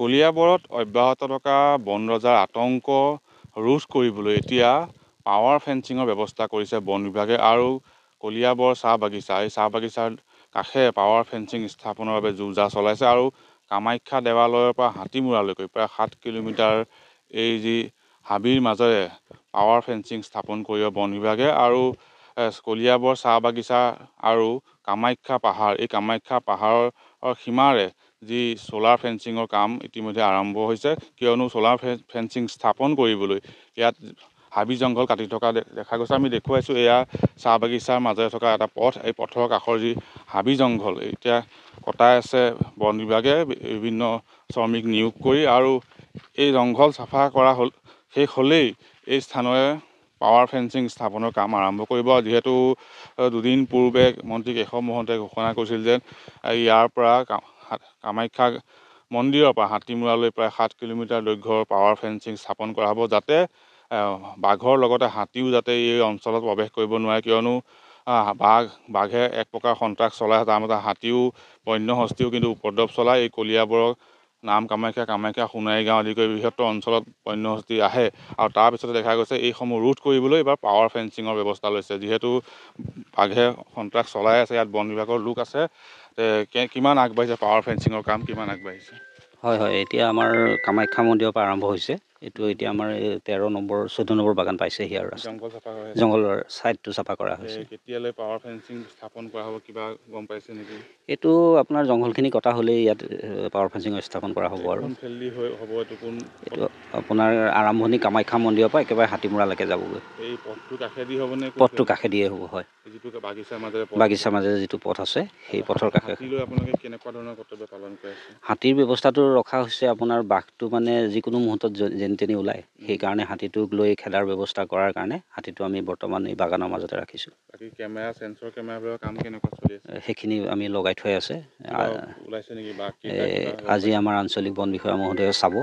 কলিয়াবৰত অব্যাহত থকা বন ৰজাৰ আতংক ৰোধ কৰিবলৈ এতিয়া পাৱাৰ ফেঞ্চিঙৰ ব্যৱস্থা কৰিছে বন বিভাগে আৰু কলিয়াবৰ চাহ বাগিচা এই চাহ বাগিচাৰ কাষে পাৱাৰ ফেঞ্চিং স্থাপনৰ বাবে যো জা চলাইছে আৰু কামাখ্যা দেৱালয়ৰ পৰা হাতীমুৰালৈকে প্ৰায় সাত কিলোমিটাৰ এই যি হাবিৰ মাজেৰে পাৱাৰ ফেঞ্চিং স্থাপন কৰিব বন বিভাগে আৰু কলিয়াবৰ চাহ বাগিচা আৰু কামাখ্যা পাহাৰ এই কামাখ্যা পাহাৰৰ সীমাৰে যি চ'লাৰ ফেঞ্চিঙৰ কাম ইতিমধ্যে আৰম্ভ হৈছে কিয়নো চ'লাৰ ফে ফেঞ্চিং স্থাপন কৰিবলৈ ইয়াত হাবি জংঘল কাটি থকা দেখা গৈছে আমি দেখুৱাইছোঁ এয়া চাহ বাগিচাৰ মাজেৰে থকা এটা পথ এই পথৰ কাষৰ যি হাবি জংঘল এতিয়া কটাই আছে বন বিভাগে বিভিন্ন শ্ৰমিক নিয়োগ কৰি আৰু এই জংঘল চাফা কৰা হ'ল শেষ হ'লেই এই স্থানৰে পাৱাৰ ফেঞ্চিং স্থাপনৰ কাম আৰম্ভ কৰিব যিহেতু দুদিন পূৰ্বে মন্ত্ৰী কেশৱ মহন্তই ঘোষণা কৰিছিল যে ইয়াৰ পৰা কামাখ্যা মন্দিৰৰ পৰা হাতীমূৰালৈ প্ৰায় সাত কিলোমিটাৰ দৈৰ্ঘ্যৰ পাৱাৰ ফেঞ্চিং স্থাপন কৰা হ'ব যাতে বাঘৰ লগতে হাতীও যাতে এই অঞ্চলত প্ৰৱেশ কৰিব নোৱাৰে কিয়নো বাঘ বাঘে এক প্ৰকাৰ সন্ত্ৰাস চলাই তাৰ মাজত হাতীও বন্য হস্তীও কিন্তু উপদ্ৰৱ চলায় এই কলিয়াবৰক নাম কামাখ্যা কামাখ্যা সোণাৰী গাঁও আদি কৰি বৃহত্তৰ অঞ্চলত পণ্য হস্তি আহে আৰু তাৰপিছতে দেখা গৈছে এইসমূহ ৰোধ কৰিবলৈ এইবাৰ পাৱাৰ ফেঞ্চিঙৰ ব্যৱস্থা লৈছে যিহেতু বাঘে সন্ত্ৰাস চলাই আছে ইয়াত বন বিভাগৰ লোক আছে কিমান আগবাঢ়িছে পাৱাৰ ফেঞ্চিঙৰ কাম কিমান আগবাঢ়িছে হয় হয় এতিয়া আমাৰ কামাখ্যা মন্দিৰৰ পৰা আৰম্ভ হৈছে এইটো এতিয়া আমাৰ তেৰ নম্বৰ চৈধ্য নম্বৰ বাগান পাইছে হি আৰু জংঘলৰ ছাইডটো চাফা কৰা হৈছে এইটো আপোনাৰ জংঘলখিনি কটা হ'লেই ইয়াত পাৱাৰ ফেঞ্চিং স্থাপন কৰা হ'ব আৰু এইটো আপোনাৰ আৰম্ভণি কামাখ্যা মন্দিৰৰ পৰা একেবাৰে হাতীমৰালৈকে যাবগৈ পথটো কাষেদি হ'বনে পথটো কাষেদিয়ে হ'ব হয় বাগিচাৰ মাজেৰে যিটো পথ আছে সেই পথৰ কাষে হাতীৰ ব্যৱস্থাটো ৰখা হৈছে আপোনাৰ বাঘটো মানে যিকোনো মুহূৰ্তত যেন তেনে ওলায় সেইকাৰণে হাতীটোক লৈ খেদাৰ ব্যৱস্থা কৰাৰ কাৰণে হাতীটো আমি বৰ্তমান এই বাগানৰ মাজতে ৰাখিছোঁ সেইখিনি আমি লগাই থৈ আছে আজি আমাৰ আঞ্চলিক বন বিষয়া মহোদয়ে চাব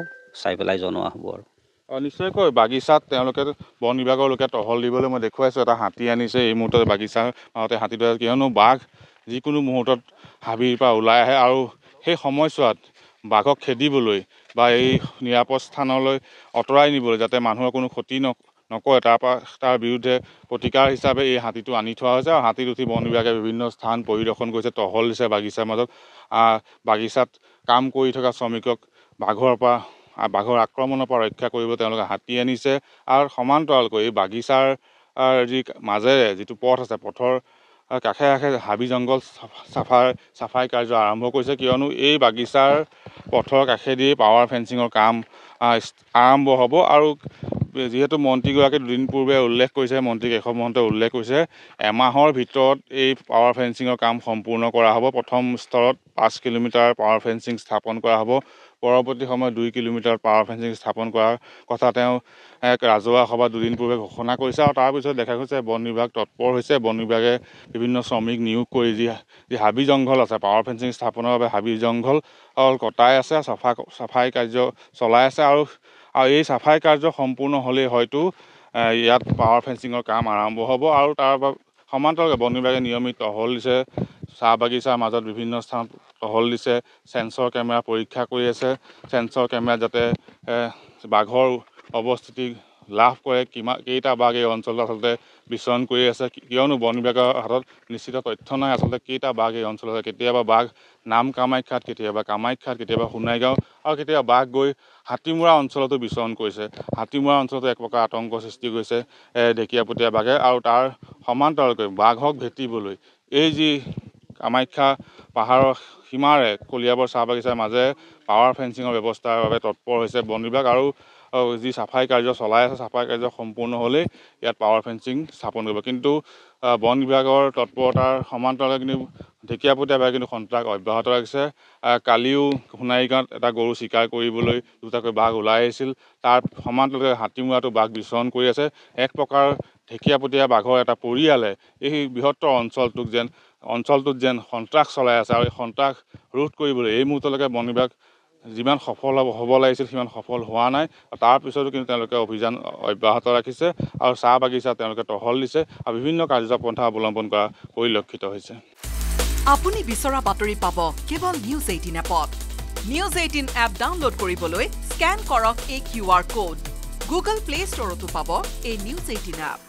চাই পেলাই জনোৱা হ'ব আৰু অঁ নিশ্চয়কৈ বাগিচাত তেওঁলোকে বন বিভাগৰ লোকে টহল দিবলৈ মই দেখুৱাইছোঁ এটা হাতী আনিছে এই মুহূৰ্তত বাগিচাৰ মাজতে হাতীটো কিয়নো বাঘ যিকোনো মুহূৰ্তত হাবিৰ পৰা ওলাই আহে আৰু সেই সময়ছোৱাত বাঘক খেদিবলৈ বা এই নিৰাপদ স্থানলৈ আঁতৰাই নিবলৈ যাতে মানুহৰ কোনো ক্ষতি ন নকৰে তাৰপৰা তাৰ বিৰুদ্ধে প্ৰতিকাৰ হিচাপে এই হাতীটো আনি থোৱা হৈছে আৰু হাতীত উঠি বন বিভাগে বিভিন্ন স্থান পৰিদৰ্শন কৰিছে টহল দিছে বাগিচাৰ মাজত বাগিচাত কাম কৰি থকা শ্ৰমিকক বাঘৰ পৰা বাঘৰ আক্ৰমণৰ পৰা ৰক্ষা কৰিব তেওঁলোকে হাতী আনিছে আৰু সমান্তৰালকৈ এই বাগিচাৰ যি মাজেৰে যিটো পথ আছে পথৰ কাষে কাষে হাবি জংঘল চাফাৰ চাফাই কাৰ্য আৰম্ভ কৰিছে কিয়নো এই বাগিচাৰ পথৰ কাষেদি পাৱাৰ ফেঞ্চিঙৰ কাম আৰম্ভ হ'ব আৰু যিহেতু মন্ত্ৰীগৰাকীয়ে দুদিন পূৰ্বে উল্লেখ কৰিছে মন্ত্ৰী কেশৱ মহন্তে উল্লেখ কৰিছে এমাহৰ ভিতৰত এই পাৱাৰ ফেঞ্চিঙৰ কাম সম্পূৰ্ণ কৰা হ'ব প্ৰথম স্তৰত পাঁচ কিলোমিটাৰ পাৱাৰ ফেঞ্চিং স্থাপন কৰা হ'ব পৰৱৰ্তী সময়ত দুই কিলোমিটাৰ পাৱাৰ ফেঞ্চিং স্থাপন কৰাৰ কথা তেওঁ এক ৰাজহুৱা সভাত দুদিন পূৰ্বে ঘোষণা কৰিছে আৰু তাৰপিছত দেখা গৈছে বন বিভাগ তৎপৰ হৈছে বন বিভাগে বিভিন্ন শ্ৰমিক নিয়োগ কৰি যি যি হাবি জংঘল আছে পাৱাৰ ফেঞ্চিং স্থাপনৰ বাবে হাবি জংঘল কটাই আছে চাফা চাফাই কাৰ্য চলাই আছে আৰু আৰু এই চাফাই কাৰ্য সম্পূৰ্ণ হ'লেই হয়তো ইয়াত পাৱাৰ ফেঞ্চিঙৰ কাম আৰম্ভ হ'ব আৰু তাৰ সমান্তৰালকৈ বন বিভাগে নিয়মিত হ'ল দিছে চাহ বাগিচাৰ মাজত বিভিন্ন স্থানত টহল দিছে চেঞ্চৰ কেমেৰা পৰীক্ষা কৰি আছে চেঞ্চৰ কেমেৰা যাতে বাঘৰ অৱস্থিতি লাভ কৰে কিমান কেইটা বাঘ এই অঞ্চলত আচলতে বিচৰণ কৰি আছে কিয়নো বন বিভাগৰ হাতত নিশ্চিত তথ্য নাই আচলতে কেইটা বাঘ এই অঞ্চলত আছে কেতিয়াবা বাঘ নাম কামাখ্যাত কেতিয়াবা কামাখ্যাত কেতিয়াবা সোণাইগাঁও আৰু কেতিয়াবা বাঘ গৈ হাতীমৰা অঞ্চলতো বিচৰণ কৰিছে হাতীমূৰা অঞ্চলতো এক প্ৰকাৰ আতংক সৃষ্টি কৰিছে ঢেকীয়াপতীয়া বাঘে আৰু তাৰ সমান্তৰালকৈ বাঘক ভেটিবলৈ এই যি কামাখ্যা পাহাৰৰ সীমাৰে কলিয়াবৰ চাহ বাগিচাৰ মাজেৰে পাৱাৰ ফেঞ্চিঙৰ ব্যৱস্থাৰ বাবে তৎপৰ হৈছে বন বিভাগ আৰু যি চাফাই কাৰ্য চলাই আছে চাফাই কাৰ্য সম্পূৰ্ণ হ'লেই ইয়াত পাৱাৰ ফেঞ্চিং স্থাপন কৰিব কিন্তু বন বিভাগৰ তৎপৰতাৰ সমান্তৰালে কিন্তু ঢেকীয়াপতীয়াভাৱে কিন্তু সন্ত্ৰাস অব্যাহত ৰাখিছে কালিও সোণাৰী গাঁৱত এটা গৰু চিকাৰ কৰিবলৈ দুটাকৈ বাঘ ওলাই আহিছিল তাৰ সমান্তৰালে হাতীমুৰাটো বাঘ বিচৰণ কৰি আছে এক প্ৰকাৰ ঢেকীয়াপতীয়া বাঘৰ এটা পৰিয়ালে এই বৃহত্তৰ অঞ্চলটোক যেন অঞ্চলটোত যেন সন্ত্ৰাস চলাই আছে আৰু এই সন্ত্ৰাস ৰোধ কৰিবলৈ এই মুহূৰ্তলৈকে বন বিভাগ যিমান সফল হ'ব হব লাগিছিল সিমান সফল হোৱা নাই তাৰপিছতো কিন্তু তেওঁলোকে অভিযান অব্যাহত ৰাখিছে আৰু চাহ বাগিচা তেওঁলোকে টহল দিছে আৰু বিভিন্ন কাৰ্যপন্থা অৱলম্বন কৰা পৰিলক্ষিত হৈছে আপুনি বিচৰা বাতৰি পাব কেৱল নিউজ এইটিন এপত নিউজ এইটিন এপ ডাউনলোড কৰিবলৈ স্কেন কৰক এই Q R code Google Play ষ্টৰতো পাব এই নিউজ এইটিন এপ